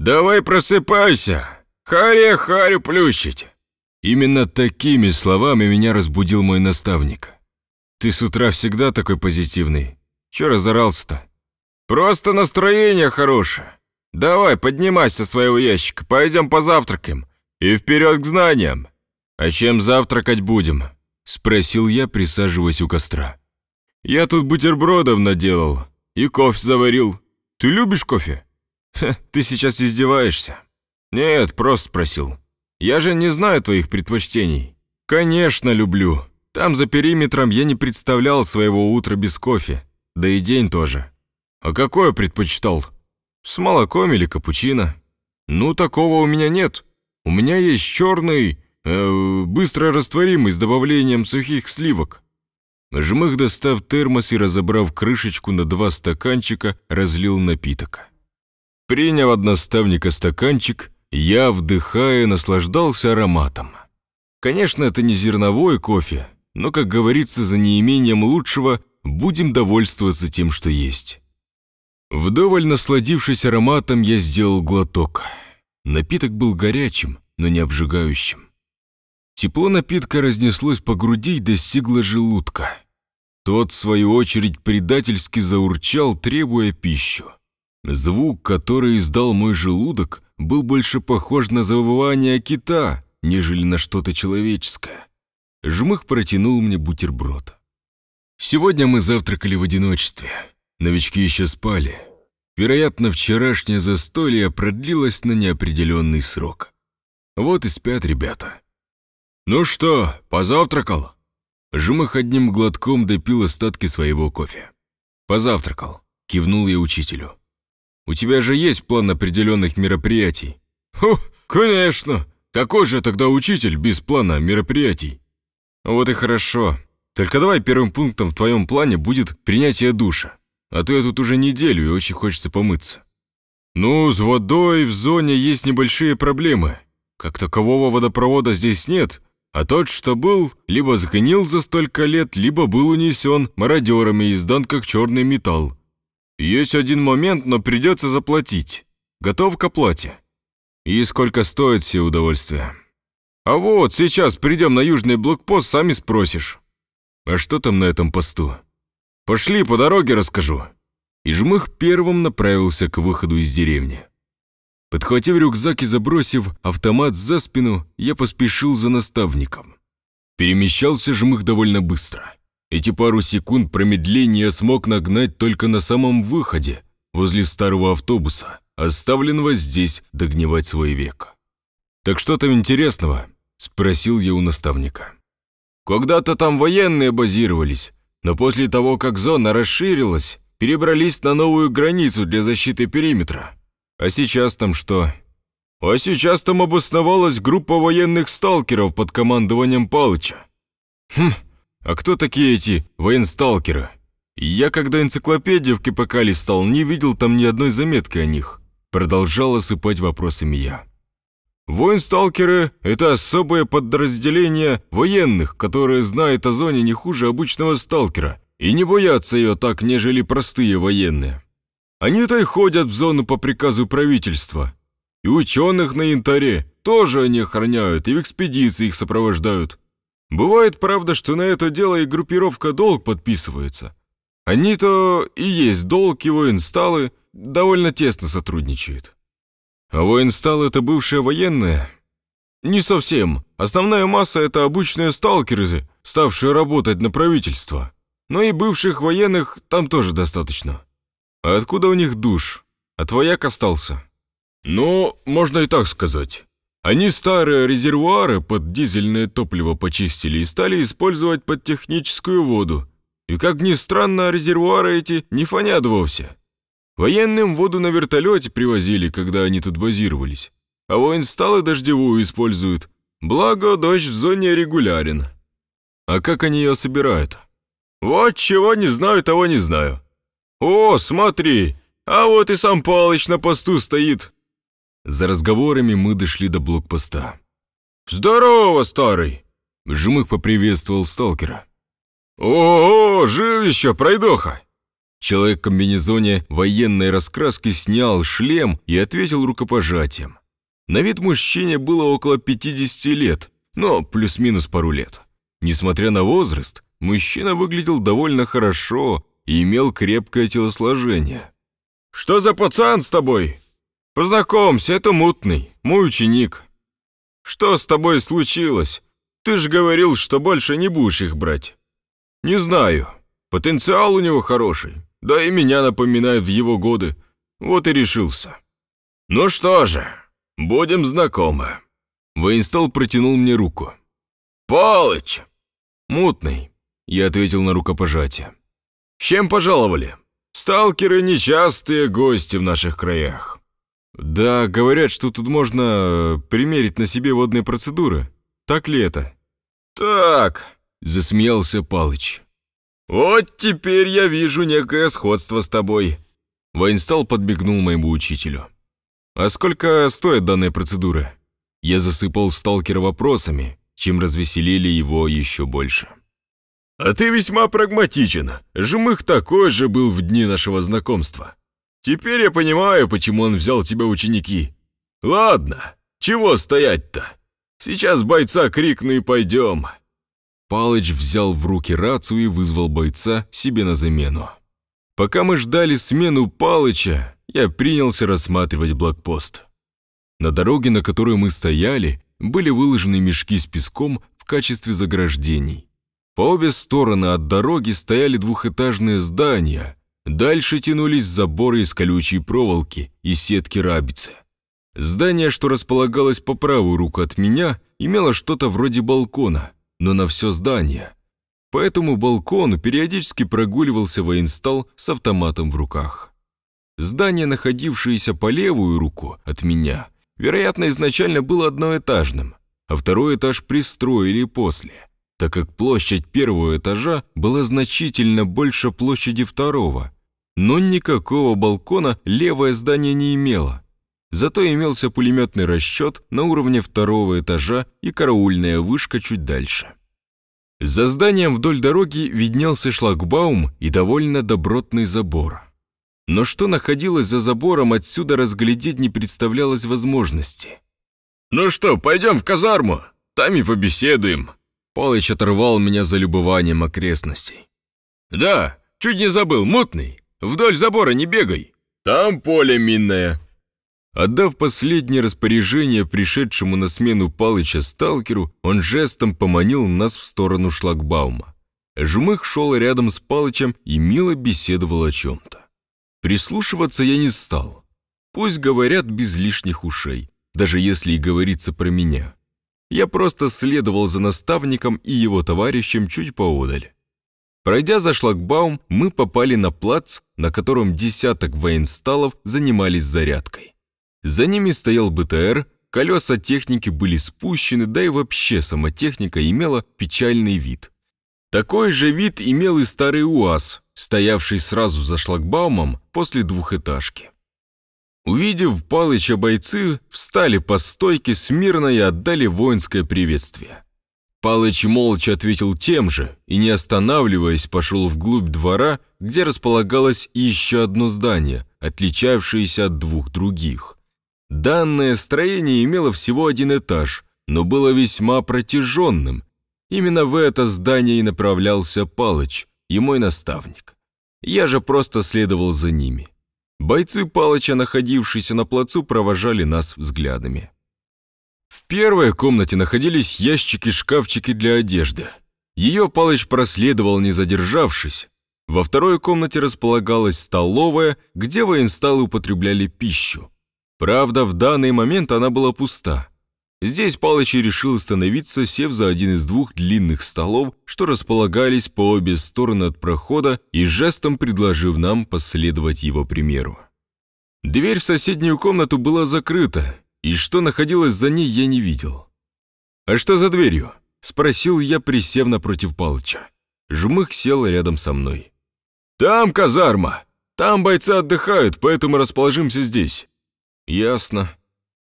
«Давай просыпайся! Харя харю плющить!» Именно такими словами меня разбудил мой наставник. «Ты с утра всегда такой позитивный. Чё разорался-то?» «Просто настроение хорошее. Давай, поднимайся своего ящика, пойдем позавтракаем. И вперед к знаниям!» «А чем завтракать будем?» — спросил я, присаживаясь у костра. «Я тут бутербродов наделал и кофе заварил. Ты любишь кофе?» Ха, ты сейчас издеваешься?» «Нет, просто спросил. Я же не знаю твоих предпочтений». «Конечно, люблю. Там за периметром я не представлял своего утра без кофе. Да и день тоже. А какое предпочитал? С молоком или капучино? Ну, такого у меня нет. У меня есть черный, э, быстро растворимый с добавлением сухих сливок». Жмых, достав термос и разобрав крышечку на два стаканчика, разлил напиток. Приняв от наставника стаканчик, я, вдыхая, наслаждался ароматом. Конечно, это не зерновой кофе, но, как говорится, за неимением лучшего будем довольствоваться тем, что есть. Вдоволь насладившись ароматом, я сделал глоток. Напиток был горячим, но не обжигающим. Тепло напитка разнеслось по груди и достигло желудка. Тот, в свою очередь, предательски заурчал, требуя пищу. Звук, который издал мой желудок, был больше похож на завывание кита, нежели на что-то человеческое. Жмых протянул мне бутерброд. Сегодня мы завтракали в одиночестве. Новички еще спали. Вероятно, вчерашнее застолье продлилось на неопределенный срок. Вот и спят ребята. «Ну что, позавтракал?» Жмых одним глотком допил остатки своего кофе. «Позавтракал», — кивнул я учителю. У тебя же есть план определенных мероприятий?» «Хо, конечно! Какой же тогда учитель без плана мероприятий?» «Вот и хорошо. Только давай первым пунктом в твоем плане будет принятие душа. А то я тут уже неделю и очень хочется помыться». «Ну, с водой в зоне есть небольшие проблемы. Как такового водопровода здесь нет, а тот, что был, либо сгнил за столько лет, либо был унесен мародерами и сдан как черный металл. «Есть один момент, но придется заплатить. Готов к оплате?» «И сколько стоит все удовольствия?» «А вот, сейчас придем на южный блокпост, сами спросишь». «А что там на этом посту?» «Пошли, по дороге расскажу». И Жмых первым направился к выходу из деревни. Подхватив рюкзак и забросив автомат за спину, я поспешил за наставником. Перемещался Жмых довольно быстро. Эти пару секунд промедления смог нагнать только на самом выходе, возле старого автобуса, оставленного здесь догнивать свой век. «Так что там интересного?» – спросил я у наставника. «Когда-то там военные базировались, но после того, как зона расширилась, перебрались на новую границу для защиты периметра. А сейчас там что?» «А сейчас там обосновалась группа военных сталкеров под командованием Палыча». «Хм, а кто такие эти военсталкеры? Я, когда энциклопедию в КПК листал, не видел там ни одной заметки о них. Продолжал осыпать вопросами я. Воин-сталкеры – это особое подразделение военных, которые знают о зоне не хуже обычного сталкера и не боятся ее так, нежели простые военные. Они-то и ходят в зону по приказу правительства. И ученых на янтаре тоже они охраняют, и в экспедиции их сопровождают. Бывает, правда, что на это дело и группировка «Долг» подписывается. Они-то и есть «Долг» и «Воинсталы» довольно тесно сотрудничают. А «Воинстал» — это бывшая военная? Не совсем. Основная масса — это обычные сталкеры, ставшие работать на правительство. Но и бывших военных там тоже достаточно. А откуда у них душ? От а вояк остался? Ну, можно и так сказать. Они старые резервуары под дизельное топливо почистили и стали использовать под техническую воду. И как ни странно, резервуары эти не фонят вовсе. Военным воду на вертолете привозили, когда они тут базировались. А воинсталы дождевую используют. Благо, дождь в зоне регулярен. А как они ее собирают? Вот чего не знаю, того не знаю. О, смотри, а вот и сам Палыч на посту стоит. За разговорами мы дошли до блокпоста. «Здорово, старый!» Жмых поприветствовал сталкера. «О, -о, -о жив еще, пройдоха!» Человек в комбинезоне военной раскраски снял шлем и ответил рукопожатием. На вид мужчине было около 50 лет, но плюс-минус пару лет. Несмотря на возраст, мужчина выглядел довольно хорошо и имел крепкое телосложение. «Что за пацан с тобой?» Познакомься, это мутный, мой ученик. Что с тобой случилось? Ты же говорил, что больше не будешь их брать. Не знаю. Потенциал у него хороший. Да и меня напоминает в его годы. Вот и решился. Ну что же, будем знакомы. Воинстал протянул мне руку. Палыч, Мутный, я ответил на рукопожатие. Чем пожаловали? Сталкеры – нечастые гости в наших краях. Да, говорят, что тут можно э, примерить на себе водные процедуры. Так ли это? Так, засмеялся Палыч. Вот теперь я вижу некое сходство с тобой. Воинстал подбегнул моему учителю. А сколько стоит данная процедура? Я засыпал сталкера вопросами, чем развеселили его еще больше. А ты весьма прагматичен. Жмых такой же был в дни нашего знакомства. Теперь я понимаю, почему он взял тебя ученики. Ладно, чего стоять-то? Сейчас бойца крикну и пойдем». Палыч взял в руки рацию и вызвал бойца себе на замену. Пока мы ждали смену Палыча, я принялся рассматривать блокпост. На дороге, на которой мы стояли, были выложены мешки с песком в качестве заграждений. По обе стороны от дороги стояли двухэтажные здания – Дальше тянулись заборы из колючей проволоки и сетки рабицы. Здание, что располагалось по правую руку от меня, имело что-то вроде балкона, но на все здание. По этому балкону периодически прогуливался военстал с автоматом в руках. Здание, находившееся по левую руку от меня, вероятно, изначально было одноэтажным, а второй этаж пристроили после – так как площадь первого этажа была значительно больше площади второго, но никакого балкона левое здание не имело. Зато имелся пулеметный расчет на уровне второго этажа и караульная вышка чуть дальше. За зданием вдоль дороги виднелся шлагбаум и довольно добротный забор. Но что находилось за забором, отсюда разглядеть не представлялось возможности. «Ну что, пойдем в казарму, там и побеседуем», Палыч оторвал меня за любованием окрестностей. «Да, чуть не забыл, мутный. Вдоль забора не бегай. Там поле минное». Отдав последнее распоряжение пришедшему на смену Палыча сталкеру, он жестом поманил нас в сторону шлагбаума. Жмых шел рядом с Палычем и мило беседовал о чем-то. Прислушиваться я не стал. Пусть говорят без лишних ушей, даже если и говорится про меня. Я просто следовал за наставником и его товарищем чуть поодаль. Пройдя за шлагбаум, мы попали на плац, на котором десяток военсталов занимались зарядкой. За ними стоял БТР, колеса техники были спущены, да и вообще сама техника имела печальный вид. Такой же вид имел и старый УАЗ, стоявший сразу за шлагбаумом после двухэтажки. Увидев Палыча, бойцы встали по стойке смирно и отдали воинское приветствие. Палыч молча ответил тем же и, не останавливаясь, пошел вглубь двора, где располагалось еще одно здание, отличавшееся от двух других. Данное строение имело всего один этаж, но было весьма протяженным. Именно в это здание и направлялся Палыч и мой наставник. Я же просто следовал за ними. Бойцы Палыча, находившиеся на плацу, провожали нас взглядами. В первой комнате находились ящики-шкафчики для одежды. Ее Палыч проследовал, не задержавшись. Во второй комнате располагалась столовая, где военсталы употребляли пищу. Правда, в данный момент она была пуста. Здесь Палыч и решил остановиться, сев за один из двух длинных столов, что располагались по обе стороны от прохода и жестом предложив нам последовать его примеру. Дверь в соседнюю комнату была закрыта, и что находилось за ней, я не видел. «А что за дверью?» – спросил я, присев напротив Палыча. Жмых сел рядом со мной. «Там казарма! Там бойцы отдыхают, поэтому расположимся здесь». «Ясно»,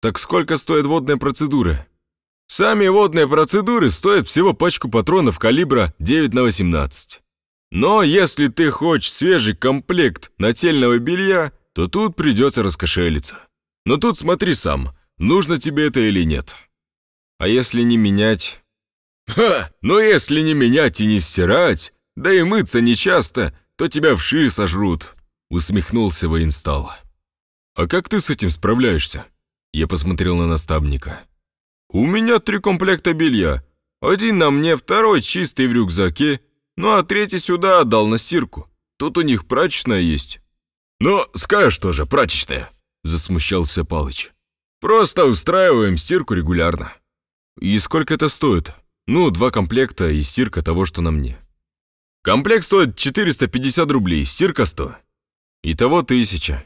«Так сколько стоит водная процедура?» «Сами водные процедуры стоят всего пачку патронов калибра 9 на 18. Но если ты хочешь свежий комплект нательного белья, то тут придется раскошелиться. Но тут смотри сам, нужно тебе это или нет. А если не менять?» «Ха! Но если не менять и не стирать, да и мыться нечасто, то тебя вши сожрут», — усмехнулся воинстал. «А как ты с этим справляешься?» Я посмотрел на наставника. «У меня три комплекта белья. Один на мне, второй чистый в рюкзаке, ну а третий сюда отдал на стирку. Тут у них прачечная есть». «Ну, скажешь же, прачечная», – засмущался Палыч. «Просто устраиваем стирку регулярно». «И сколько это стоит?» «Ну, два комплекта и стирка того, что на мне». «Комплект стоит 450 рублей, стирка 100». «Итого 1000».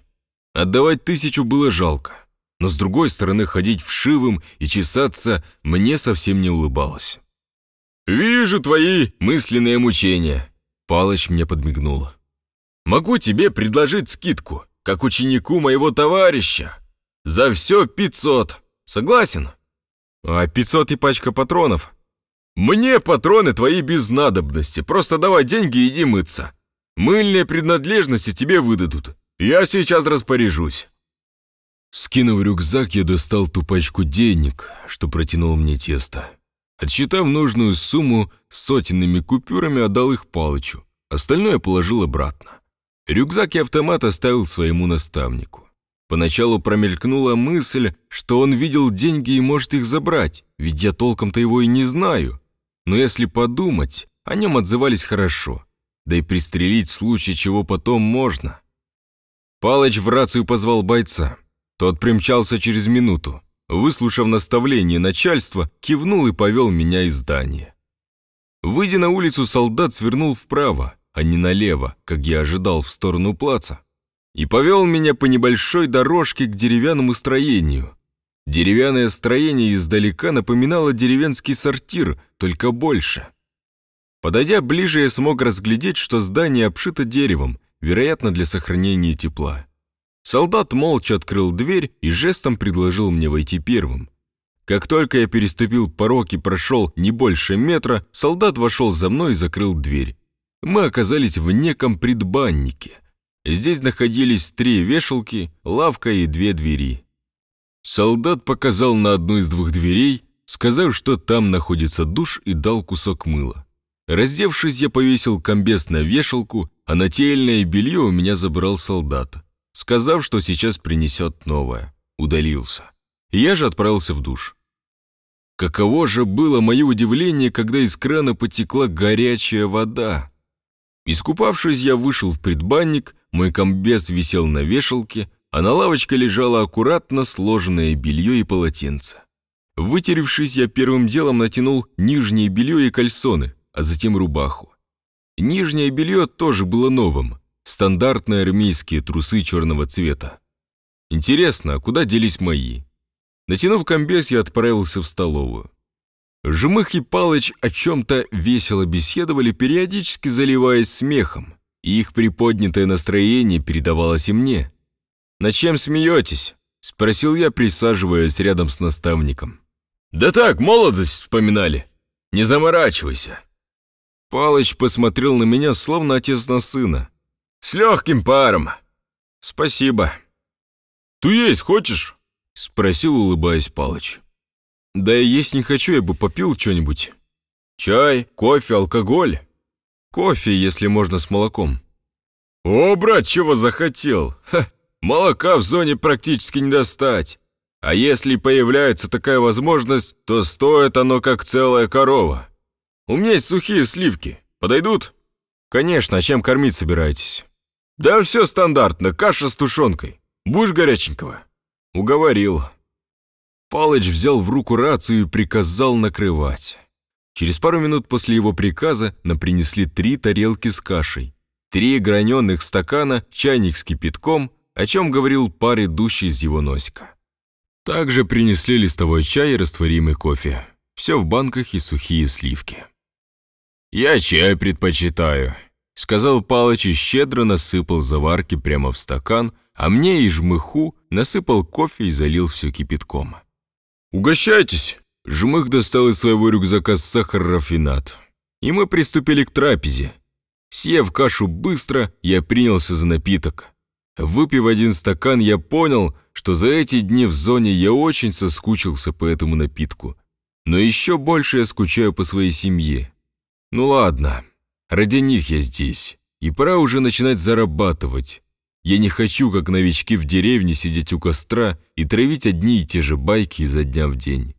Отдавать тысячу было жалко но с другой стороны ходить вшивым и чесаться мне совсем не улыбалось. «Вижу твои мысленные мучения», — Палыч мне подмигнула. «Могу тебе предложить скидку, как ученику моего товарища. За все пятьсот. Согласен?» «А пятьсот и пачка патронов?» «Мне патроны твои без надобности, просто давай деньги и иди мыться. Мыльные принадлежности тебе выдадут. Я сейчас распоряжусь». Скинув рюкзак, я достал ту пачку денег, что протянул мне тесто. Отсчитав нужную сумму, сотенными купюрами отдал их Палычу. Остальное положил обратно. Рюкзак и автомат оставил своему наставнику. Поначалу промелькнула мысль, что он видел деньги и может их забрать, ведь я толком-то его и не знаю. Но если подумать, о нем отзывались хорошо. Да и пристрелить в случае чего потом можно. Палыч в рацию позвал бойца. Тот примчался через минуту. Выслушав наставление начальства, кивнул и повел меня из здания. Выйдя на улицу, солдат свернул вправо, а не налево, как я ожидал, в сторону плаца, и повел меня по небольшой дорожке к деревянному строению. Деревянное строение издалека напоминало деревенский сортир, только больше. Подойдя ближе, я смог разглядеть, что здание обшито деревом, вероятно, для сохранения тепла. Солдат молча открыл дверь и жестом предложил мне войти первым. Как только я переступил порог и прошел не больше метра, солдат вошел за мной и закрыл дверь. Мы оказались в неком предбаннике. Здесь находились три вешалки, лавка и две двери. Солдат показал на одну из двух дверей, сказав, что там находится душ и дал кусок мыла. Раздевшись, я повесил комбез на вешалку, а нательное белье у меня забрал солдат сказав, что сейчас принесет новое. Удалился. Я же отправился в душ. Каково же было мое удивление, когда из крана потекла горячая вода. Искупавшись, я вышел в предбанник, мой комбез висел на вешалке, а на лавочке лежало аккуратно сложенное белье и полотенце. Вытеревшись, я первым делом натянул нижнее белье и кальсоны, а затем рубаху. Нижнее белье тоже было новым, Стандартные армейские трусы черного цвета. Интересно, а куда делись мои? Натянув комбез, я отправился в столовую. Жмых и Палыч о чем-то весело беседовали, периодически заливаясь смехом, и их приподнятое настроение передавалось и мне. «На чем смеетесь?» – спросил я, присаживаясь рядом с наставником. «Да так, молодость вспоминали. Не заморачивайся». Палыч посмотрел на меня, словно отец на сына, «С легким паром. Спасибо». «Ты есть хочешь?» — спросил, улыбаясь Палыч. «Да и есть не хочу, я бы попил что-нибудь. Чай, кофе, алкоголь. Кофе, если можно, с молоком». «О, брат, чего захотел? Ха, молока в зоне практически не достать. А если появляется такая возможность, то стоит оно как целая корова. У меня есть сухие сливки. Подойдут?» «Конечно, а чем кормить собираетесь?» «Да все стандартно, каша с тушенкой. Будешь горяченького?» «Уговорил». Палыч взял в руку рацию и приказал накрывать. Через пару минут после его приказа нам принесли три тарелки с кашей, три граненых стакана, чайник с кипятком, о чем говорил пар, идущий из его носика. Также принесли листовой чай и растворимый кофе. Все в банках и сухие сливки. «Я чай предпочитаю», — сказал Палыч и щедро насыпал заварки прямо в стакан, а мне и жмыху насыпал кофе и залил все кипятком. «Угощайтесь!» Жмых достал из своего рюкзака сахар-рафинат. И мы приступили к трапезе. Съев кашу быстро, я принялся за напиток. Выпив один стакан, я понял, что за эти дни в зоне я очень соскучился по этому напитку. Но еще больше я скучаю по своей семье. Ну ладно, Ради них я здесь, и пора уже начинать зарабатывать. Я не хочу, как новички в деревне, сидеть у костра и травить одни и те же байки изо дня в день.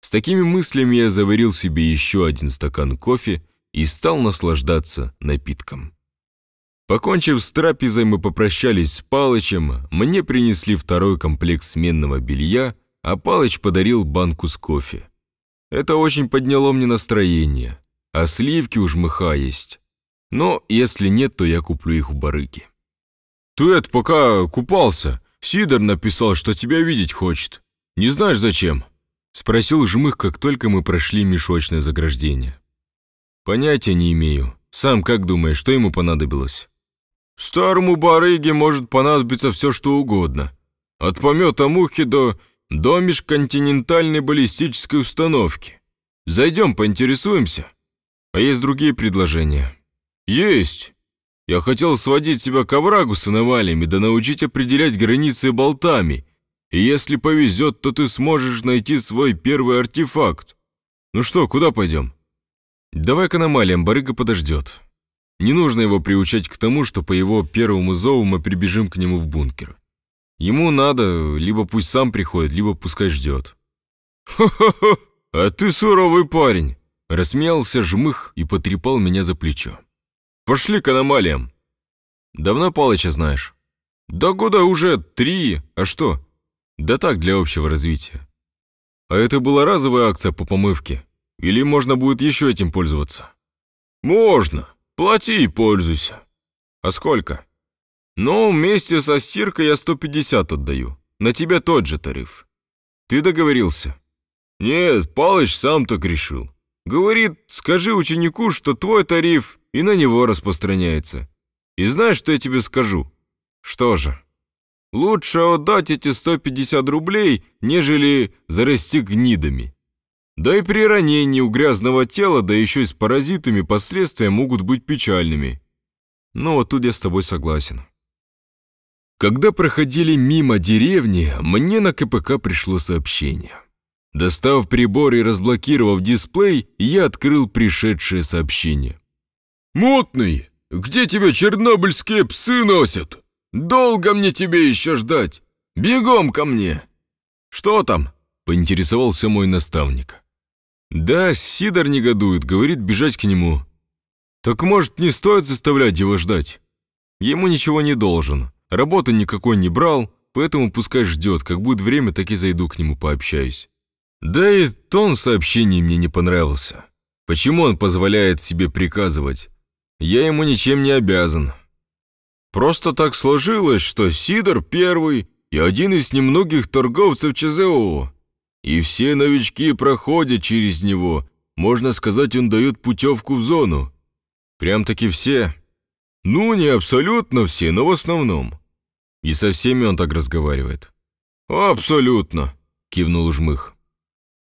С такими мыслями я заварил себе еще один стакан кофе и стал наслаждаться напитком. Покончив с трапезой, мы попрощались с Палычем, мне принесли второй комплект сменного белья, а Палыч подарил банку с кофе. Это очень подняло мне настроение а сливки у жмыха есть. Но если нет, то я куплю их у барыки. Туэт пока купался, Сидор написал, что тебя видеть хочет. Не знаешь зачем?» Спросил жмых, как только мы прошли мешочное заграждение. «Понятия не имею. Сам как думаешь, что ему понадобилось?» «Старому барыге может понадобиться все, что угодно. От помета мухи до домиш континентальной баллистической установки. Зайдем, поинтересуемся». А есть другие предложения?» «Есть! Я хотел сводить тебя к оврагу с инавалями, да научить определять границы болтами. И если повезет, то ты сможешь найти свой первый артефакт. Ну что, куда пойдем?» «Давай к аномалиям, барыга подождет. Не нужно его приучать к тому, что по его первому зову мы прибежим к нему в бункер. Ему надо, либо пусть сам приходит, либо пускай ждет». «Хо-хо-хо, а ты суровый парень!» Рассмеялся жмых и потрепал меня за плечо. «Пошли к аномалиям!» «Давно Палыча знаешь?» «Да года уже три, а что?» «Да так, для общего развития». «А это была разовая акция по помывке? Или можно будет еще этим пользоваться?» «Можно. Плати и пользуйся». «А сколько?» «Ну, вместе со стиркой я 150 отдаю. На тебя тот же тариф». «Ты договорился?» «Нет, Палыч сам так решил. Говорит, скажи ученику, что твой тариф и на него распространяется. И знаешь, что я тебе скажу? Что же? Лучше отдать эти 150 рублей, нежели зарасти гнидами. Да и при ранении у грязного тела, да еще и с паразитами, последствия могут быть печальными. Ну вот тут я с тобой согласен. Когда проходили мимо деревни, мне на КПК пришло сообщение. Достав прибор и разблокировав дисплей, я открыл пришедшее сообщение. «Мутный, где тебя чернобыльские псы носят? Долго мне тебе еще ждать? Бегом ко мне!» «Что там?» — поинтересовался мой наставник. «Да, Сидор негодует, говорит бежать к нему». «Так, может, не стоит заставлять его ждать? Ему ничего не должен, работы никакой не брал, поэтому пускай ждет, как будет время, так и зайду к нему пообщаюсь». Да и тон сообщений мне не понравился. Почему он позволяет себе приказывать? Я ему ничем не обязан. Просто так сложилось, что Сидор первый и один из немногих торговцев ЧЗО. И все новички проходят через него. Можно сказать, он дает путевку в зону. Прям-таки все. Ну, не абсолютно все, но в основном. И со всеми он так разговаривает. «Абсолютно», — кивнул Жмых.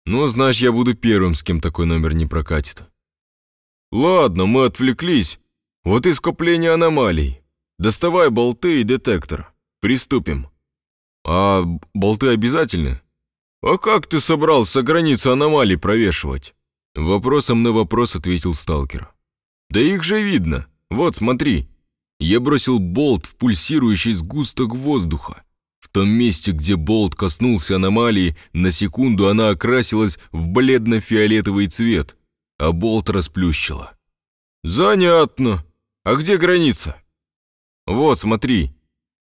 Ну, а знаешь, я буду первым, с кем такой номер не прокатит. Ладно, мы отвлеклись. Вот и скопление аномалий. Доставай болты и детектор. Приступим. А болты обязательны? А как ты собрался границы аномалий провешивать? Вопросом на вопрос ответил сталкер. Да их же видно. Вот, смотри. Я бросил болт в пульсирующий сгусток воздуха том месте, где болт коснулся аномалии, на секунду она окрасилась в бледно-фиолетовый цвет, а болт расплющила. «Занятно. А где граница?» «Вот, смотри».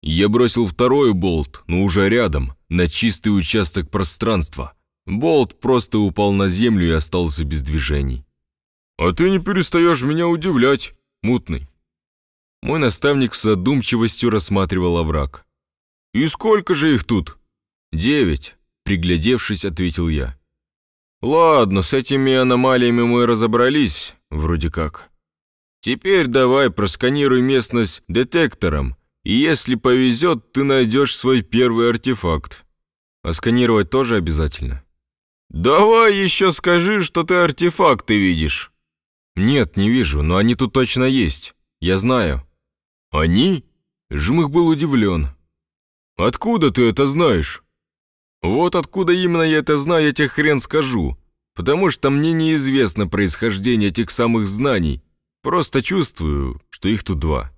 Я бросил второй болт, но уже рядом, на чистый участок пространства. Болт просто упал на землю и остался без движений. «А ты не перестаешь меня удивлять, мутный». Мой наставник с задумчивостью рассматривал овраг. «И сколько же их тут?» «Девять», — приглядевшись, ответил я. «Ладно, с этими аномалиями мы разобрались, вроде как. Теперь давай просканируй местность детектором, и если повезет, ты найдешь свой первый артефакт. А сканировать тоже обязательно?» «Давай еще скажи, что ты артефакты видишь». «Нет, не вижу, но они тут точно есть. Я знаю». «Они?» Жмых был удивлен. «Откуда ты это знаешь?» «Вот откуда именно я это знаю, я тебе хрен скажу. Потому что мне неизвестно происхождение этих самых знаний. Просто чувствую, что их тут два».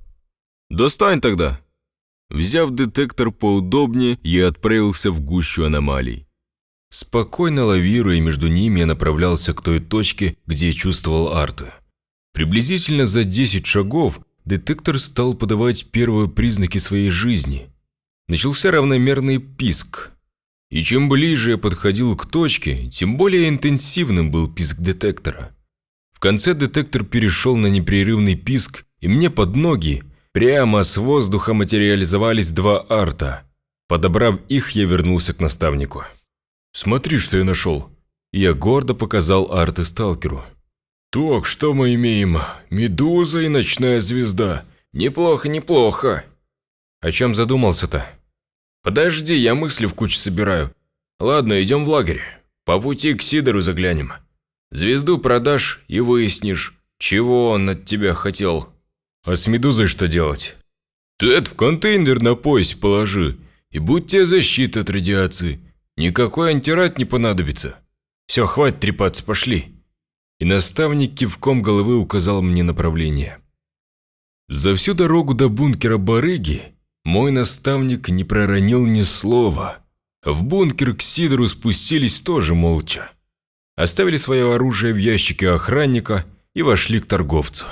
«Достань тогда!» Взяв детектор поудобнее, я отправился в гущу аномалий. Спокойно лавируя между ними, я направлялся к той точке, где я чувствовал Арту. Приблизительно за 10 шагов детектор стал подавать первые признаки своей жизни начался равномерный писк. И чем ближе я подходил к точке, тем более интенсивным был писк детектора. В конце детектор перешел на непрерывный писк, и мне под ноги прямо с воздуха материализовались два арта. Подобрав их, я вернулся к наставнику. «Смотри, что я нашел!» Я гордо показал арты сталкеру. «Так, что мы имеем? Медуза и ночная звезда. Неплохо, неплохо!» О чем задумался-то? Подожди, я мысли в кучу собираю. Ладно, идем в лагерь. По пути к Сидору заглянем. Звезду продашь и выяснишь, чего он от тебя хотел. А с медузой что делать? Ты это в контейнер на пояс положи, и будь тебе защита от радиации. Никакой антират не понадобится. Все, хватит трепаться, пошли. И наставник кивком головы указал мне направление. За всю дорогу до бункера барыги мой наставник не проронил ни слова. В бункер к Сидору спустились тоже молча. Оставили свое оружие в ящике охранника и вошли к торговцу.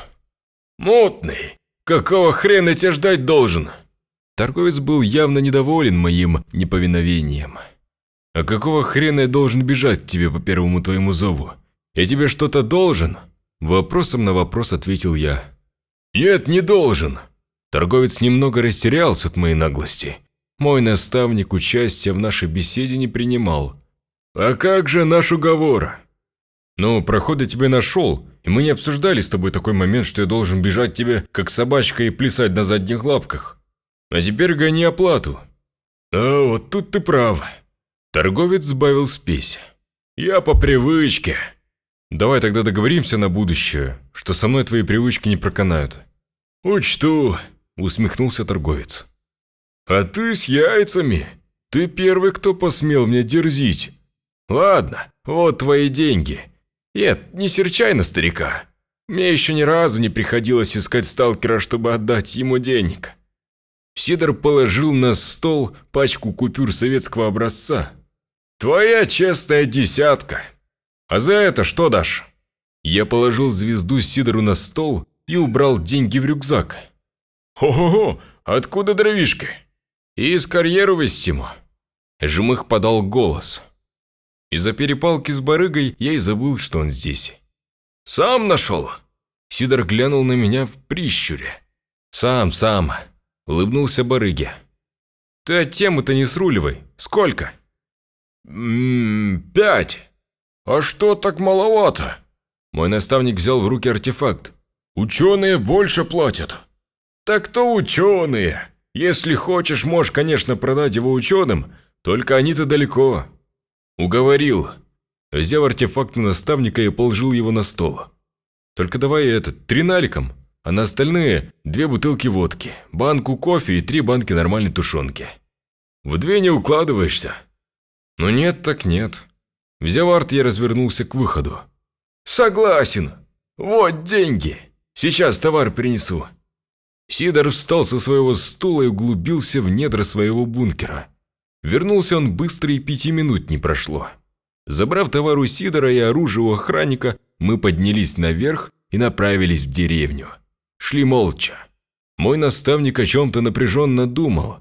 «Мутный! Какого хрена тебя ждать должен?» Торговец был явно недоволен моим неповиновением. «А какого хрена я должен бежать к тебе по первому твоему зову? Я тебе что-то должен?» Вопросом на вопрос ответил я. «Нет, не должен. Торговец немного растерялся от моей наглости. Мой наставник участия в нашей беседе не принимал. «А как же наш уговор?» «Ну, проходы тебе нашел, и мы не обсуждали с тобой такой момент, что я должен бежать тебе, как собачка, и плясать на задних лапках. А теперь гони оплату». «А вот тут ты прав». Торговец сбавил спесь. «Я по привычке». «Давай тогда договоримся на будущее, что со мной твои привычки не проканают». «Учту», усмехнулся торговец. «А ты с яйцами? Ты первый, кто посмел мне дерзить. Ладно, вот твои деньги. Нет, не серчай на старика. Мне еще ни разу не приходилось искать сталкера, чтобы отдать ему денег». Сидор положил на стол пачку купюр советского образца. «Твоя честная десятка. А за это что дашь?» Я положил звезду Сидору на стол и убрал деньги в рюкзак. «Ого-го! Откуда дровишки? «Из карьеру вестимо!» Жмых подал голос. Из-за перепалки с барыгой я и забыл, что он здесь. «Сам нашел?» Сидор глянул на меня в прищуре. «Сам, сам!» – улыбнулся барыге. «Ты от темы-то не сруливай. Сколько?» «Ммм, пять. А что так маловато?» Мой наставник взял в руки артефакт. «Ученые больше платят». «Так то ученые. Если хочешь, можешь, конечно, продать его ученым, только они-то далеко». «Уговорил». Взяв артефакт на наставника и положил его на стол. «Только давай этот, три наликом, а на остальные две бутылки водки, банку кофе и три банки нормальной тушенки. В две не укладываешься?» «Ну нет, так нет». Взяв арт, я развернулся к выходу. «Согласен. Вот деньги. Сейчас товар принесу». Сидор встал со своего стула и углубился в недра своего бункера. Вернулся он быстро и пяти минут не прошло. Забрав товар у Сидора и оружие у охранника, мы поднялись наверх и направились в деревню. Шли молча. Мой наставник о чем-то напряженно думал.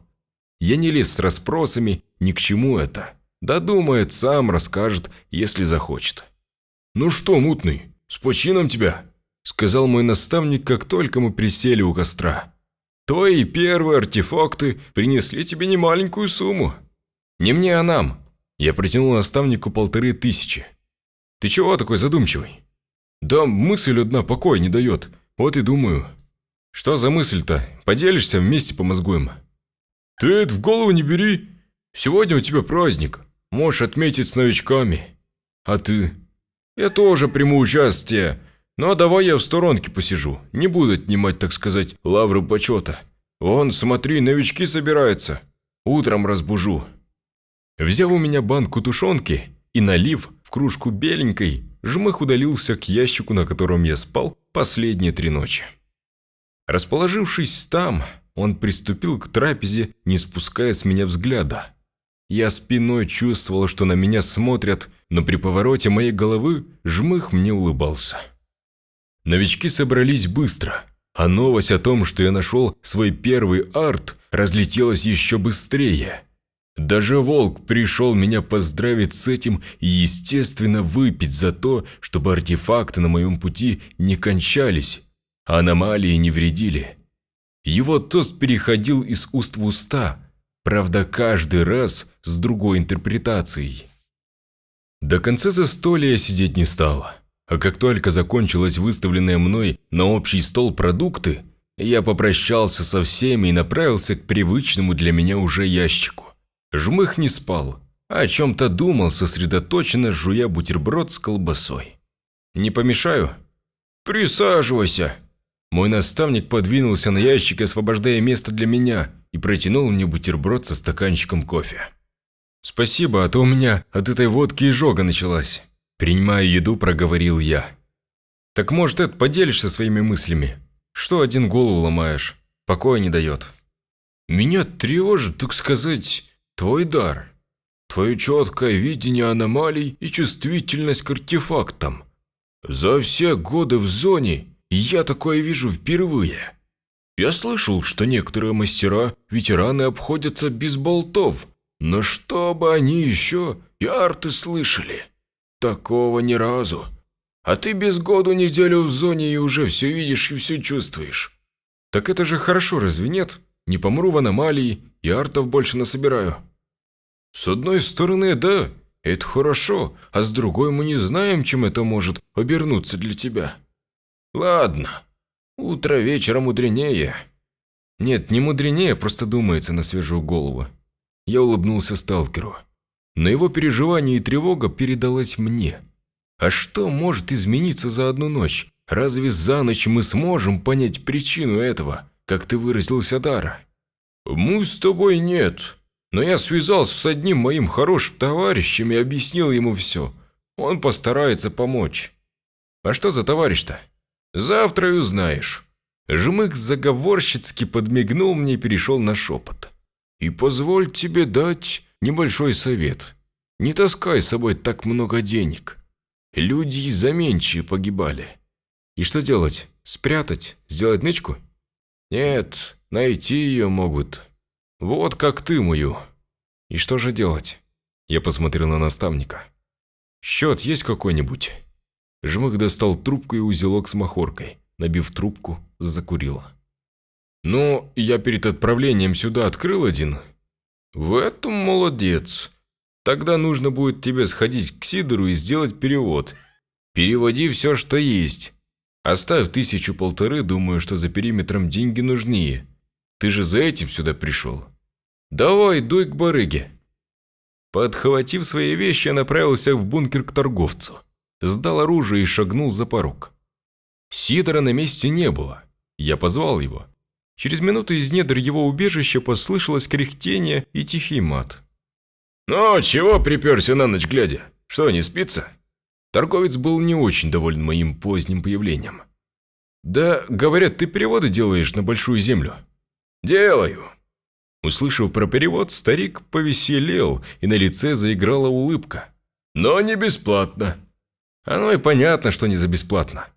Я не лез с расспросами, ни к чему это. Додумает, сам расскажет, если захочет. «Ну что, мутный, с почином тебя!» – сказал мой наставник, как только мы присели у костра. Твои первые артефакты принесли тебе немаленькую сумму. Не мне, а нам». Я протянул наставнику полторы тысячи. «Ты чего такой задумчивый?» «Да мысль одна покоя не дает. Вот и думаю». «Что за мысль-то? Поделишься, вместе помозгуем». «Ты это в голову не бери. Сегодня у тебя праздник. Можешь отметить с новичками. А ты?» «Я тоже приму участие. Но ну, а давай я в сторонке посижу, не буду отнимать, так сказать, лавры почета. Вон, смотри, новички собираются. Утром разбужу». Взяв у меня банку тушенки и налив в кружку беленькой, Жмых удалился к ящику, на котором я спал последние три ночи. Расположившись там, он приступил к трапезе, не спуская с меня взгляда. Я спиной чувствовал, что на меня смотрят, но при повороте моей головы жмых мне улыбался. Новички собрались быстро, а новость о том, что я нашел свой первый арт, разлетелась еще быстрее. Даже волк пришел меня поздравить с этим и, естественно, выпить за то, чтобы артефакты на моем пути не кончались, а аномалии не вредили. Его тост переходил из уст в уста, правда, каждый раз с другой интерпретацией. До конца застолья сидеть не стало. А как только закончилось выставленное мной на общий стол продукты, я попрощался со всеми и направился к привычному для меня уже ящику. Жмых не спал, а о чем-то думал, сосредоточенно жуя бутерброд с колбасой. «Не помешаю?» «Присаживайся!» Мой наставник подвинулся на ящик, освобождая место для меня, и протянул мне бутерброд со стаканчиком кофе. «Спасибо, а то у меня от этой водки изжога началась». Принимая еду, проговорил я. «Так, может, Эд, поделишься своими мыслями? Что один голову ломаешь? Покоя не дает». «Меня тревожит, так сказать, твой дар. Твое четкое видение аномалий и чувствительность к артефактам. За все годы в зоне я такое вижу впервые. Я слышал, что некоторые мастера, ветераны обходятся без болтов, но что бы они еще и арты слышали». Такого ни разу. А ты без году неделю в зоне и уже все видишь и все чувствуешь. Так это же хорошо, разве нет? Не помру в аномалии и артов больше насобираю. С одной стороны, да, это хорошо, а с другой мы не знаем, чем это может обернуться для тебя. Ладно, утро вечера мудренее. Нет, не мудренее, просто думается на свежую голову. Я улыбнулся сталкеру но его переживание и тревога передалась мне. А что может измениться за одну ночь? Разве за ночь мы сможем понять причину этого, как ты выразился, Дара? Мы с тобой нет, но я связался с одним моим хорошим товарищем и объяснил ему все. Он постарается помочь. А что за товарищ-то? Завтра и узнаешь. Жмык заговорщицки подмигнул мне и перешел на шепот. И позволь тебе дать небольшой совет. Не таскай с собой так много денег. Люди из-за меньше погибали. И что делать? Спрятать? Сделать нычку? Нет, найти ее могут. Вот как ты мою. И что же делать? Я посмотрел на наставника. Счет есть какой-нибудь? Жмых достал трубку и узелок с махоркой. Набив трубку, закурил. Ну, я перед отправлением сюда открыл один, в этом молодец. Тогда нужно будет тебе сходить к Сидору и сделать перевод. Переводи все, что есть. Оставь тысячу-полторы, думаю, что за периметром деньги нужнее. Ты же за этим сюда пришел. Давай, дуй к барыге». Подхватив свои вещи, я направился в бункер к торговцу. Сдал оружие и шагнул за порог. Сидора на месте не было. Я позвал его. Через минуту из недр его убежища послышалось кряхтение и тихий мат. «Ну, чего приперся на ночь глядя? Что, не спится?» Торговец был не очень доволен моим поздним появлением. «Да, говорят, ты переводы делаешь на Большую Землю». «Делаю». Услышав про перевод, старик повеселел, и на лице заиграла улыбка. «Но не бесплатно». «Оно и понятно, что не за бесплатно.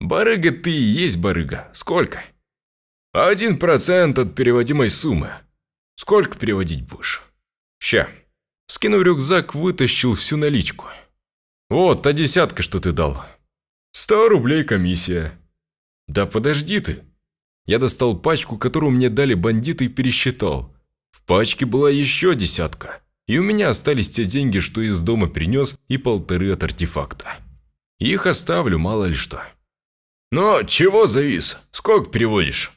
Барыга ты и есть барыга. Сколько?» Один процент от переводимой суммы. Сколько переводить будешь? Ща. Скинув рюкзак, вытащил всю наличку. Вот та десятка, что ты дал. Сто рублей комиссия. Да подожди ты. Я достал пачку, которую мне дали бандиты и пересчитал. В пачке была еще десятка. И у меня остались те деньги, что из дома принес, и полторы от артефакта. Их оставлю, мало ли что. Но чего завис? Сколько переводишь?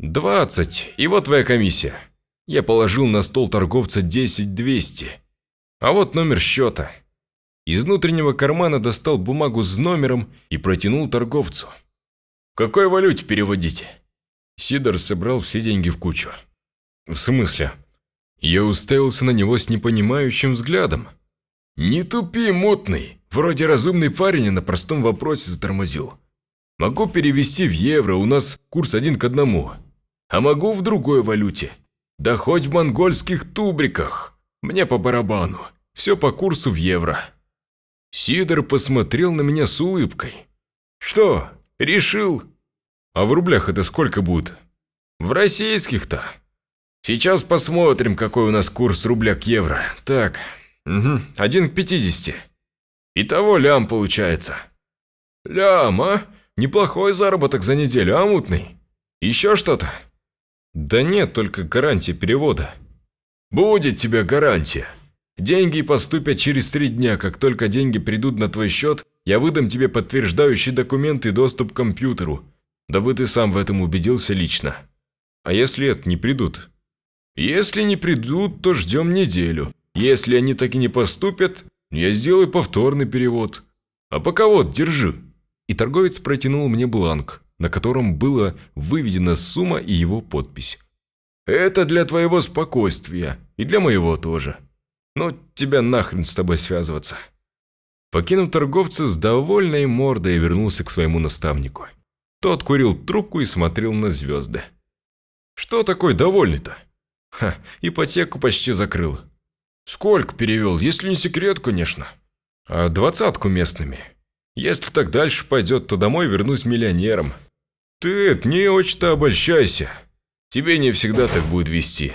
«Двадцать, и вот твоя комиссия». Я положил на стол торговца десять двести. А вот номер счета. Из внутреннего кармана достал бумагу с номером и протянул торговцу. «В какой валюте переводите?» Сидор собрал все деньги в кучу. «В смысле?» Я уставился на него с непонимающим взглядом. «Не тупи, мутный! Вроде разумный парень, а на простом вопросе затормозил. Могу перевести в евро, у нас курс один к одному а могу в другой валюте. Да хоть в монгольских тубриках. Мне по барабану. Все по курсу в евро». Сидор посмотрел на меня с улыбкой. «Что, решил?» «А в рублях это сколько будет?» «В российских-то». «Сейчас посмотрим, какой у нас курс рубля к евро. Так, угу, один к пятидесяти. Итого лям получается». «Лям, а? Неплохой заработок за неделю, а мутный? Еще что-то?» Да нет, только гарантия перевода. Будет тебе гарантия. Деньги поступят через три дня. Как только деньги придут на твой счет, я выдам тебе подтверждающий документ и доступ к компьютеру, дабы ты сам в этом убедился лично. А если это не придут? Если не придут, то ждем неделю. Если они так и не поступят, я сделаю повторный перевод. А пока вот, держи. И торговец протянул мне бланк на котором была выведена сумма и его подпись. «Это для твоего спокойствия, и для моего тоже. Но тебя нахрен с тобой связываться». Покинув торговца с довольной мордой, вернулся к своему наставнику. Тот курил трубку и смотрел на звезды. «Что такой довольный-то?» «Ха, ипотеку почти закрыл». «Сколько перевел, если не секрет, конечно?» «А двадцатку местными. Если так дальше пойдет, то домой вернусь миллионером». «Ты, это, не очень-то обольщайся. Тебе не всегда так будет вести.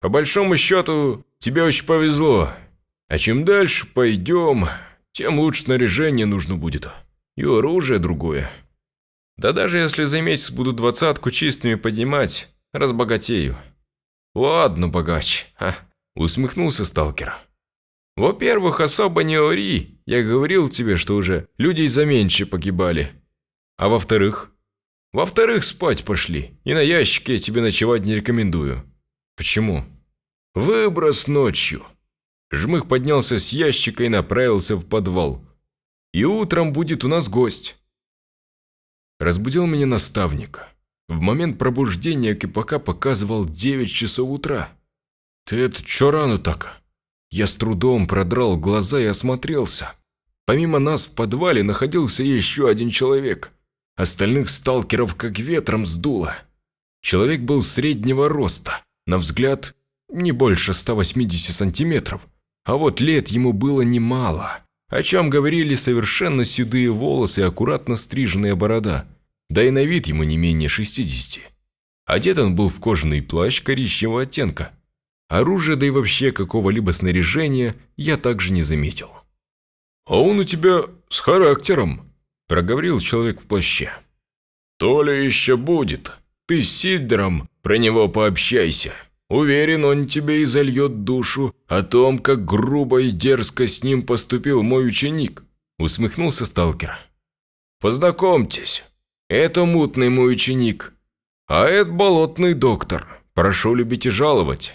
По большому счету, тебе очень повезло. А чем дальше пойдем, тем лучше снаряжение нужно будет. И оружие другое. Да даже если за месяц буду двадцатку чистыми поднимать, разбогатею». «Ладно, богач», а – усмехнулся сталкер. «Во-первых, особо не ори. Я говорил тебе, что уже люди из-за погибали. А во-вторых, во-вторых, спать пошли. И на ящике я тебе ночевать не рекомендую». «Почему?» «Выброс ночью». Жмых поднялся с ящика и направился в подвал. «И утром будет у нас гость». Разбудил меня наставник. В момент пробуждения Кипака показывал 9 часов утра. «Ты это чё рано так?» Я с трудом продрал глаза и осмотрелся. Помимо нас в подвале находился еще один человек – Остальных сталкеров как ветром сдуло. Человек был среднего роста, на взгляд не больше 180 сантиметров. А вот лет ему было немало, о чем говорили совершенно седые волосы и аккуратно стриженная борода, да и на вид ему не менее 60. Одет он был в кожаный плащ коричневого оттенка. Оружия, да и вообще какого-либо снаряжения я также не заметил. «А он у тебя с характером», проговорил человек в плаще. «То ли еще будет. Ты с Сидором про него пообщайся. Уверен, он тебе и зальет душу о том, как грубо и дерзко с ним поступил мой ученик», усмехнулся сталкер. «Познакомьтесь, это мутный мой ученик, а это болотный доктор. Прошу любить и жаловать».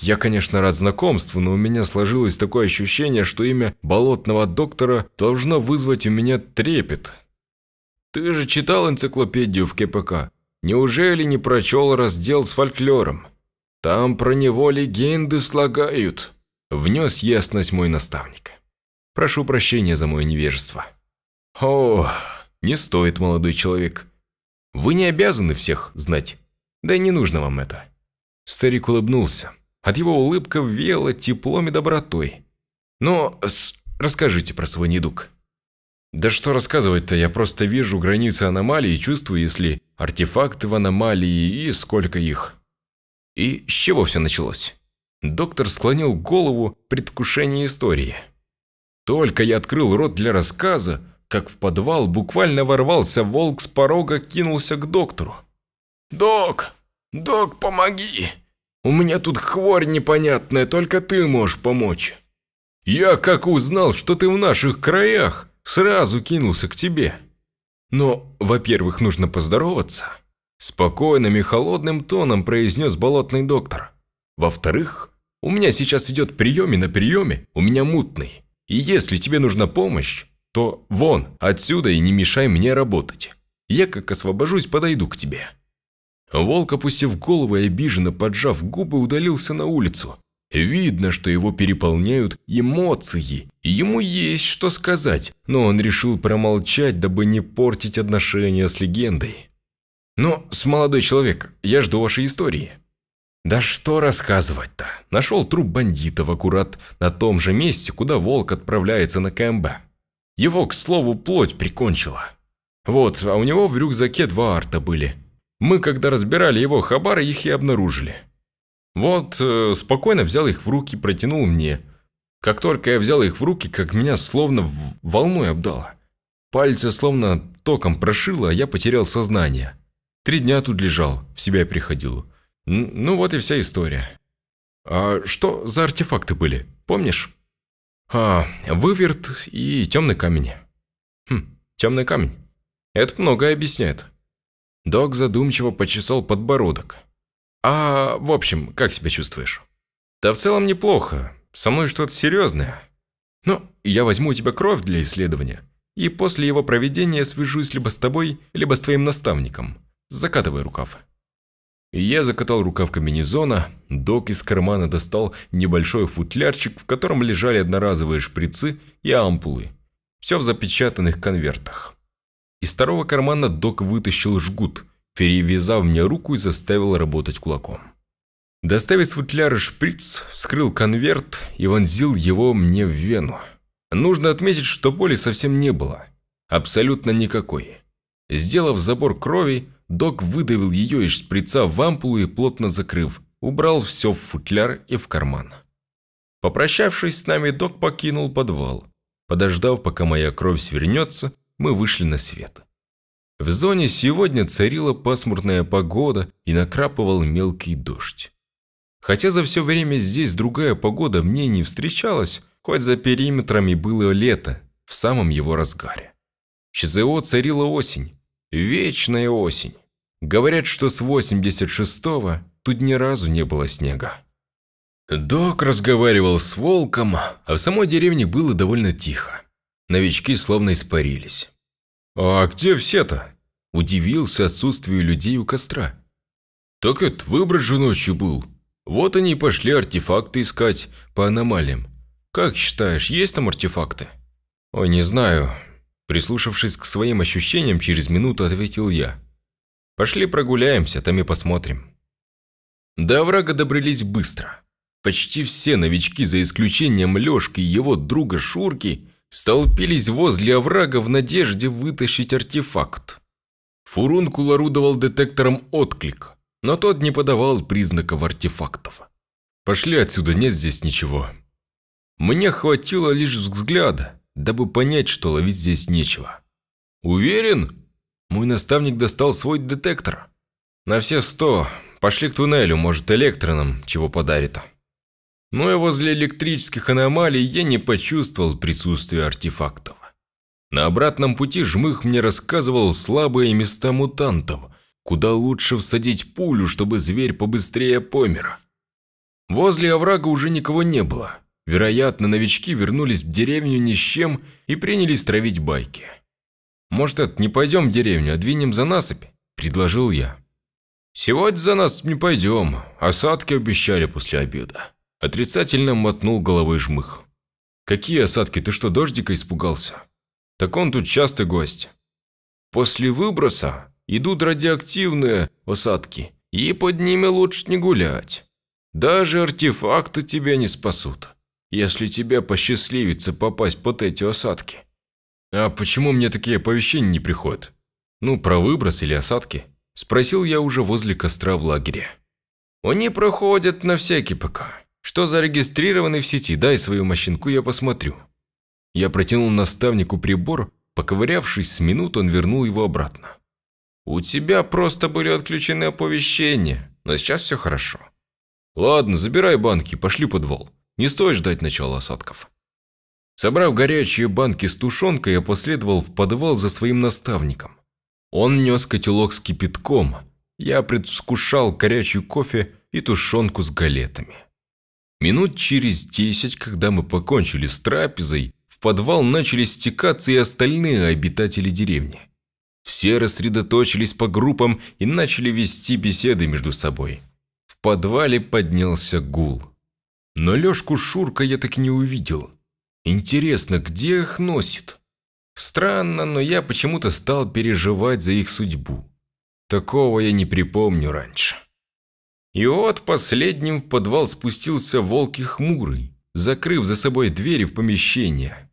Я, конечно, рад знакомству, но у меня сложилось такое ощущение, что имя болотного доктора должно вызвать у меня трепет. Ты же читал энциклопедию в КПК. Неужели не прочел раздел с фольклором? Там про него легенды слагают. Внес ясность мой наставник. Прошу прощения за мое невежество. О, не стоит, молодой человек. Вы не обязаны всех знать. Да и не нужно вам это. Старик улыбнулся. От его улыбка веяло теплом и добротой. «Но ну, расскажите про свой недуг». «Да что рассказывать-то, я просто вижу границы аномалии и чувствую, если артефакты в аномалии и сколько их». «И с чего все началось?» Доктор склонил голову в предвкушении истории. Только я открыл рот для рассказа, как в подвал буквально ворвался волк с порога, кинулся к доктору. «Док! Док, помоги!» У меня тут хворь непонятная, только ты можешь помочь. Я как узнал, что ты в наших краях, сразу кинулся к тебе. Но, во-первых, нужно поздороваться. Спокойным и холодным тоном произнес болотный доктор. Во-вторых, у меня сейчас идет приеме на приеме, у меня мутный. И если тебе нужна помощь, то вон отсюда и не мешай мне работать. Я как освобожусь, подойду к тебе. Волк, опустив голову и обиженно поджав губы, удалился на улицу. Видно, что его переполняют эмоции. Ему есть что сказать, но он решил промолчать, дабы не портить отношения с легендой. «Но, «Ну, с молодой человек, я жду вашей истории». «Да что рассказывать-то? Нашел труп бандита в аккурат на том же месте, куда волк отправляется на КМБ. Его, к слову, плоть прикончила. Вот, а у него в рюкзаке два арта были. Мы, когда разбирали его хабары, их и обнаружили. Вот, э, спокойно взял их в руки, протянул мне. Как только я взял их в руки, как меня словно волной обдало. Пальцы словно током прошило, а я потерял сознание. Три дня тут лежал, в себя приходил. Н ну вот и вся история. А что за артефакты были, помнишь? А, выверт и темный камень. Хм, темный камень. Это многое объясняет. Док задумчиво почесал подбородок. «А, в общем, как себя чувствуешь?» «Да в целом неплохо. Со мной что-то серьезное. Ну, я возьму у тебя кровь для исследования, и после его проведения свяжусь либо с тобой, либо с твоим наставником. Закатывай рукав». Я закатал рукав комбинезона, док из кармана достал небольшой футлярчик, в котором лежали одноразовые шприцы и ампулы. Все в запечатанных конвертах. Из второго кармана док вытащил жгут, перевязав мне руку и заставил работать кулаком. Доставив с футляра шприц, вскрыл конверт и вонзил его мне в вену. Нужно отметить, что боли совсем не было. Абсолютно никакой. Сделав забор крови, док выдавил ее из шприца в ампулу и плотно закрыв, убрал все в футляр и в карман. Попрощавшись с нами, док покинул подвал. Подождав, пока моя кровь свернется, мы вышли на свет. В зоне сегодня царила пасмурная погода и накрапывал мелкий дождь. Хотя за все время здесь другая погода мне не встречалась, хоть за периметрами было лето, в самом его разгаре. в ЧЗО царила осень, вечная осень. Говорят, что с 86-го тут ни разу не было снега. Док разговаривал с волком, а в самой деревне было довольно тихо. Новички словно испарились. «А где все-то?» – удивился отсутствию людей у костра. «Так это выброс же ночью был. Вот они и пошли артефакты искать по аномалиям. Как считаешь, есть там артефакты?» «Ой, не знаю». Прислушавшись к своим ощущениям, через минуту ответил я. «Пошли прогуляемся, там и посмотрим». До врага добрались быстро. Почти все новички, за исключением Лёшки и его друга Шурки, столпились возле оврага в надежде вытащить артефакт. Фурункул орудовал детектором отклик, но тот не подавал признаков артефактов. «Пошли отсюда, нет здесь ничего». Мне хватило лишь взгляда, дабы понять, что ловить здесь нечего. «Уверен?» Мой наставник достал свой детектор. «На все сто. Пошли к туннелю, может, электроном чего подарит» но и возле электрических аномалий я не почувствовал присутствия артефактов. На обратном пути Жмых мне рассказывал слабые места мутантов, куда лучше всадить пулю, чтобы зверь побыстрее помер. Возле оврага уже никого не было. Вероятно, новички вернулись в деревню ни с чем и принялись травить байки. «Может, это не пойдем в деревню, а двинем за насыпь?» – предложил я. «Сегодня за нас не пойдем, осадки обещали после обеда», Отрицательно мотнул головой жмых. «Какие осадки? Ты что, дождика испугался? Так он тут частый гость». «После выброса идут радиоактивные осадки, и под ними лучше не гулять. Даже артефакты тебя не спасут, если тебе посчастливится попасть под эти осадки». «А почему мне такие оповещения не приходят? Ну, про выброс или осадки?» – спросил я уже возле костра в лагере. «Они проходят на всякий пока», «Что зарегистрированы в сети? Дай свою машинку, я посмотрю». Я протянул наставнику прибор, поковырявшись с минут, он вернул его обратно. «У тебя просто были отключены оповещения, но сейчас все хорошо». «Ладно, забирай банки, пошли подвал. Не стоит ждать начала осадков». Собрав горячие банки с тушенкой, я последовал в подвал за своим наставником. Он нес котелок с кипятком. Я предвкушал горячий кофе и тушенку с галетами. Минут через десять, когда мы покончили с трапезой, в подвал начали стекаться и остальные обитатели деревни. Все рассредоточились по группам и начали вести беседы между собой. В подвале поднялся гул. Но Лёшку Шурка я так и не увидел. Интересно, где их носит? Странно, но я почему-то стал переживать за их судьбу. Такого я не припомню раньше. И вот последним в подвал спустился волки хмурый, закрыв за собой двери в помещение.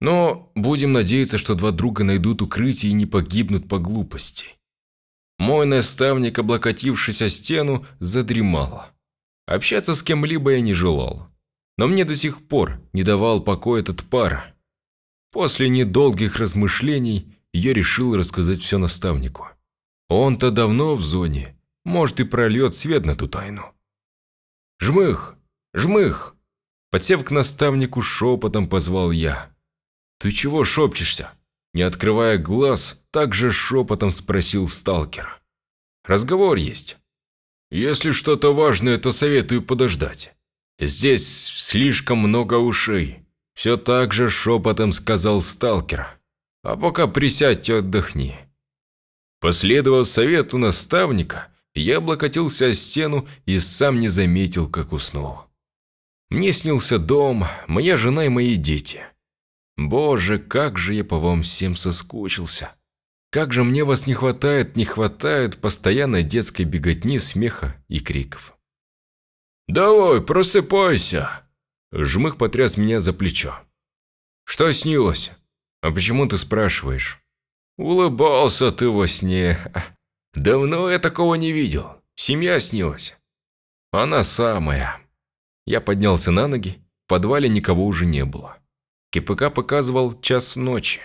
Но будем надеяться, что два друга найдут укрытие и не погибнут по глупости. Мой наставник, облокотившись о стену, задремала. Общаться с кем-либо я не желал. Но мне до сих пор не давал покоя этот пара. После недолгих размышлений я решил рассказать все наставнику. Он-то давно в зоне может, и прольет свет на ту тайну. «Жмых! Жмых!» Подсев к наставнику, шепотом позвал я. «Ты чего шепчешься?» Не открывая глаз, также шепотом спросил сталкера. «Разговор есть. Если что-то важное, то советую подождать. Здесь слишком много ушей», – все так же шепотом сказал сталкера. «А пока присядь и отдохни». Последовав совету наставника, я облокотился о стену и сам не заметил, как уснул. Мне снился дом, моя жена и мои дети. Боже, как же я по вам всем соскучился. Как же мне вас не хватает, не хватает постоянной детской беготни, смеха и криков. «Давай, просыпайся!» Жмых потряс меня за плечо. «Что снилось? А почему ты спрашиваешь?» «Улыбался ты во сне. «Давно я такого не видел. Семья снилась». «Она самая». Я поднялся на ноги, в подвале никого уже не было. КПК показывал час ночи.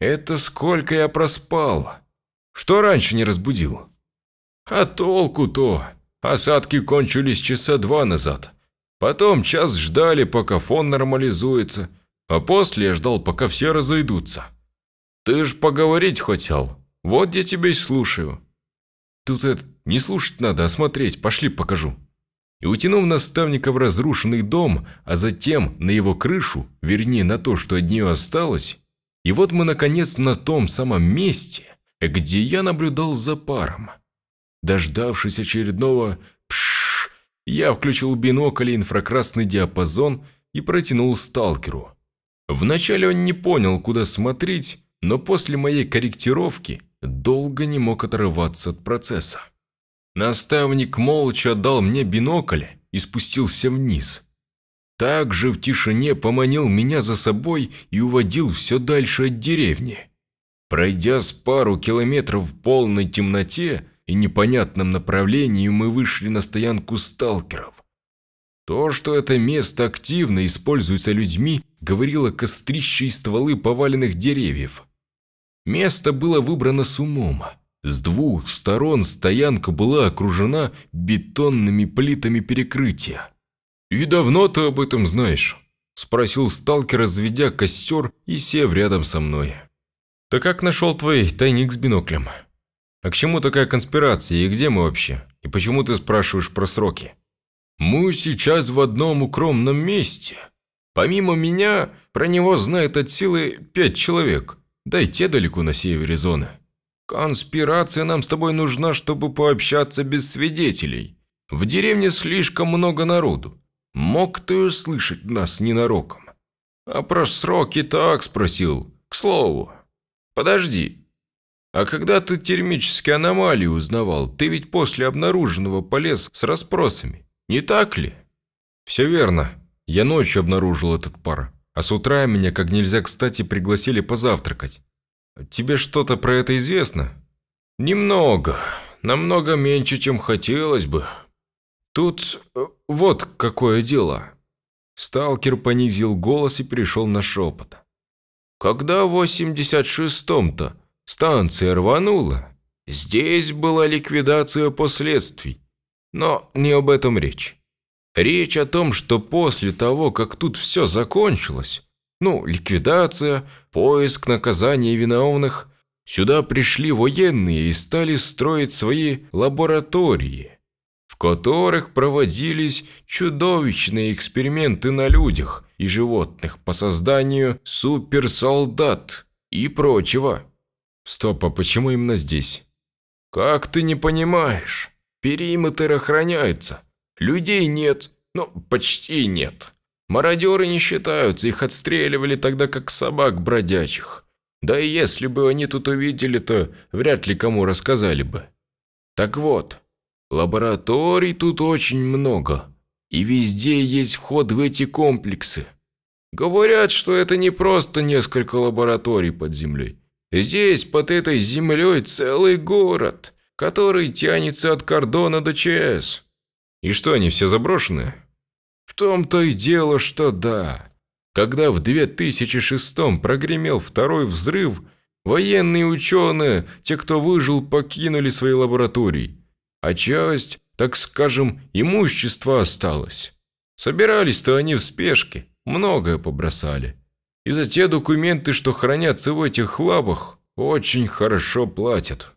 «Это сколько я проспал? Что раньше не разбудил?» «А толку-то? Осадки кончились часа два назад. Потом час ждали, пока фон нормализуется, а после я ждал, пока все разойдутся. Ты ж поговорить хотел?» Вот я тебя и слушаю. Тут это, не слушать надо, а смотреть. Пошли покажу». И утянув наставника в разрушенный дом, а затем на его крышу, вернее на то, что от нее осталось, и вот мы наконец на том самом месте, где я наблюдал за паром. Дождавшись очередного пш. я включил бинокль и инфракрасный диапазон и протянул сталкеру. Вначале он не понял, куда смотреть, но после моей корректировки долго не мог оторваться от процесса. Наставник молча дал мне бинокль и спустился вниз. Также в тишине поманил меня за собой и уводил все дальше от деревни. Пройдя с пару километров в полной темноте и непонятном направлении, мы вышли на стоянку сталкеров. То, что это место активно используется людьми, говорило кострище и стволы поваленных деревьев – Место было выбрано с умом. С двух сторон стоянка была окружена бетонными плитами перекрытия. «И давно ты об этом знаешь?» – спросил сталкер, разведя костер и сев рядом со мной. «Ты как нашел твой тайник с биноклем? А к чему такая конспирация и где мы вообще? И почему ты спрашиваешь про сроки?» «Мы сейчас в одном укромном месте. Помимо меня, про него знает от силы пять человек да и те далеко на севере зоны. Конспирация нам с тобой нужна, чтобы пообщаться без свидетелей. В деревне слишком много народу. Мог ты услышать нас ненароком. А про сроки так спросил, к слову. Подожди. А когда ты термические аномалии узнавал, ты ведь после обнаруженного полез с расспросами, не так ли? Все верно. Я ночью обнаружил этот пар. А с утра меня как нельзя кстати пригласили позавтракать. Тебе что-то про это известно? Немного. Намного меньше, чем хотелось бы. Тут э, вот какое дело. Сталкер понизил голос и перешел на шепот. Когда в 86-м-то станция рванула, здесь была ликвидация последствий. Но не об этом речь. Речь о том, что после того, как тут все закончилось, ну, ликвидация, поиск наказания виновных, сюда пришли военные и стали строить свои лаборатории, в которых проводились чудовищные эксперименты на людях и животных по созданию суперсолдат и прочего. Стоп, а почему именно здесь? Как ты не понимаешь? Периметр охраняется. Людей нет, ну, почти нет. Мародеры не считаются, их отстреливали тогда как собак бродячих. Да и если бы они тут увидели, то вряд ли кому рассказали бы. Так вот, лабораторий тут очень много, и везде есть вход в эти комплексы. Говорят, что это не просто несколько лабораторий под землей. Здесь, под этой землей, целый город, который тянется от кордона до ЧС. И что, они все заброшены? В том-то и дело, что да. Когда в 2006-м прогремел второй взрыв, военные ученые, те, кто выжил, покинули свои лаборатории. А часть, так скажем, имущества осталась. Собирались-то они в спешке, многое побросали. И за те документы, что хранятся в этих лабах, очень хорошо платят.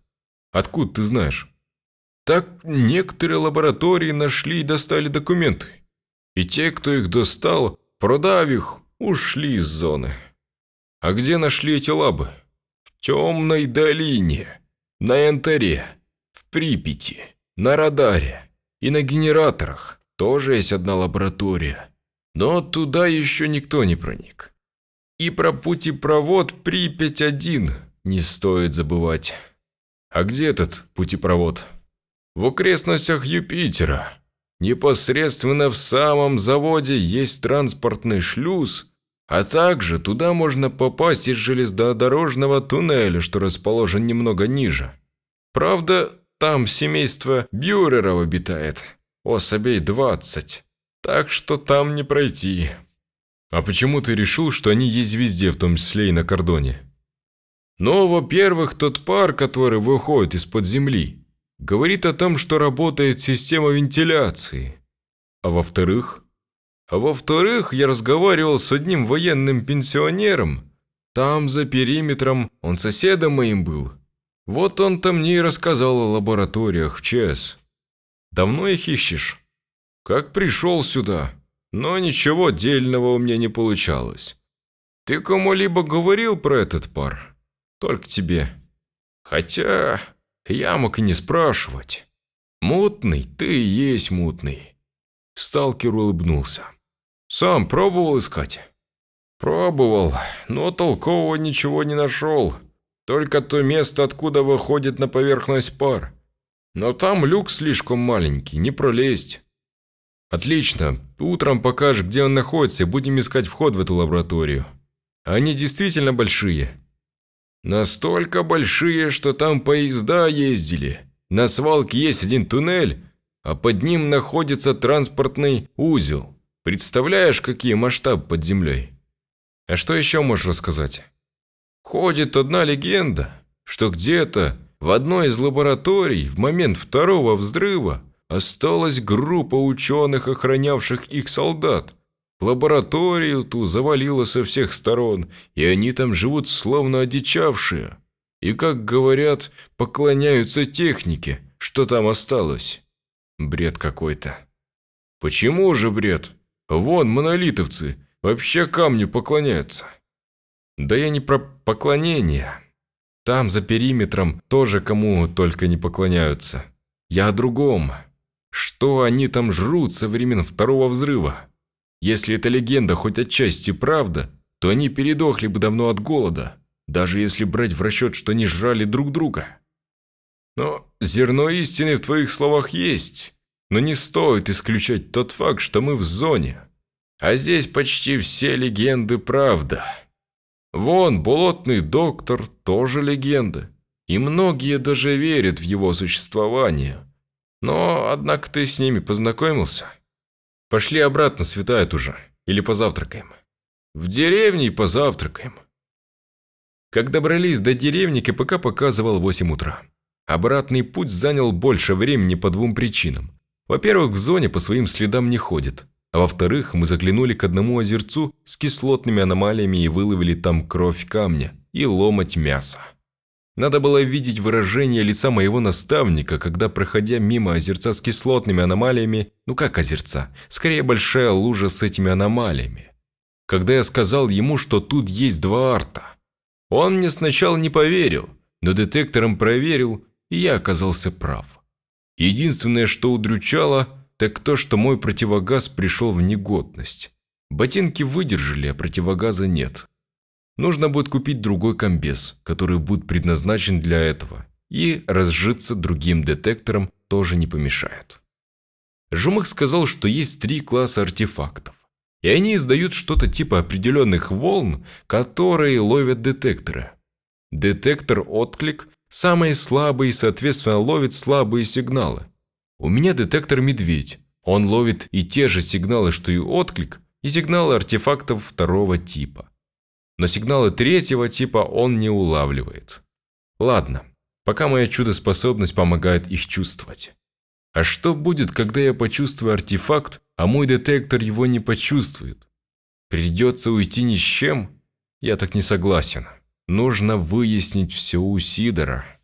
Откуда ты знаешь? Так некоторые лаборатории нашли и достали документы. И те, кто их достал, продав их, ушли из зоны. А где нашли эти лабы? В темной долине, на Янтаре, в Припяти, на радаре и на генераторах. Тоже есть одна лаборатория. Но туда еще никто не проник. И про путепровод Припять-1 не стоит забывать. А где этот путепровод? в окрестностях Юпитера. Непосредственно в самом заводе есть транспортный шлюз, а также туда можно попасть из железнодорожного туннеля, что расположен немного ниже. Правда, там семейство Бюреров обитает, особей 20, так что там не пройти. А почему ты решил, что они есть везде, в том числе и на кордоне? Ну, во-первых, тот пар, который выходит из-под земли – Говорит о том, что работает система вентиляции. А во-вторых? А во-вторых, я разговаривал с одним военным пенсионером. Там, за периметром, он соседом моим был. Вот он-то мне и рассказал о лабораториях в ЧС. Давно их ищешь? Как пришел сюда? Но ничего дельного у меня не получалось. Ты кому-либо говорил про этот пар? Только тебе. Хотя... Я мог и не спрашивать. Мутный ты и есть мутный. Сталкер улыбнулся. Сам пробовал искать? Пробовал, но толкового ничего не нашел. Только то место, откуда выходит на поверхность пар. Но там люк слишком маленький, не пролезть. Отлично, утром покажешь, где он находится, и будем искать вход в эту лабораторию. Они действительно большие. Настолько большие, что там поезда ездили. На свалке есть один туннель, а под ним находится транспортный узел. Представляешь, какие масштабы под землей? А что еще можешь рассказать? Ходит одна легенда, что где-то в одной из лабораторий в момент второго взрыва осталась группа ученых, охранявших их солдат. Лабораторию ту завалило со всех сторон, и они там живут словно одичавшие. И, как говорят, поклоняются технике, что там осталось. Бред какой-то. Почему же бред? Вон, монолитовцы, вообще камню поклоняются. Да я не про поклонение. Там, за периметром, тоже кому только не поклоняются. Я о другом. Что они там жрут со времен второго взрыва? Если эта легенда хоть отчасти правда, то они передохли бы давно от голода, даже если брать в расчет, что они жрали друг друга. Но зерно истины в твоих словах есть, но не стоит исключать тот факт, что мы в зоне. А здесь почти все легенды правда. Вон, болотный доктор тоже легенда, и многие даже верят в его существование. Но, однако, ты с ними познакомился?» Пошли обратно, светает уже. Или позавтракаем. В деревне и позавтракаем. Как добрались до деревни, КПК показывал 8 утра. Обратный путь занял больше времени по двум причинам. Во-первых, в зоне по своим следам не ходит. А во-вторых, мы заглянули к одному озерцу с кислотными аномалиями и выловили там кровь камня и ломать мясо. Надо было видеть выражение лица моего наставника, когда, проходя мимо озерца с кислотными аномалиями, ну как озерца, скорее большая лужа с этими аномалиями. Когда я сказал ему, что тут есть два арта. Он мне сначала не поверил, но детектором проверил, и я оказался прав. Единственное, что удручало, так то, что мой противогаз пришел в негодность. Ботинки выдержали, а противогаза нет. Нужно будет купить другой комбез, который будет предназначен для этого, и разжиться другим детектором тоже не помешает. Жумах сказал, что есть три класса артефактов, и они издают что-то типа определенных волн, которые ловят детекторы. Детектор-отклик самый слабый и, соответственно, ловит слабые сигналы. У меня детектор «Медведь». Он ловит и те же сигналы, что и отклик, и сигналы артефактов второго типа но сигналы третьего типа он не улавливает. Ладно, пока моя чудоспособность помогает их чувствовать. А что будет, когда я почувствую артефакт, а мой детектор его не почувствует? Придется уйти ни с чем? Я так не согласен. Нужно выяснить все у Сидора.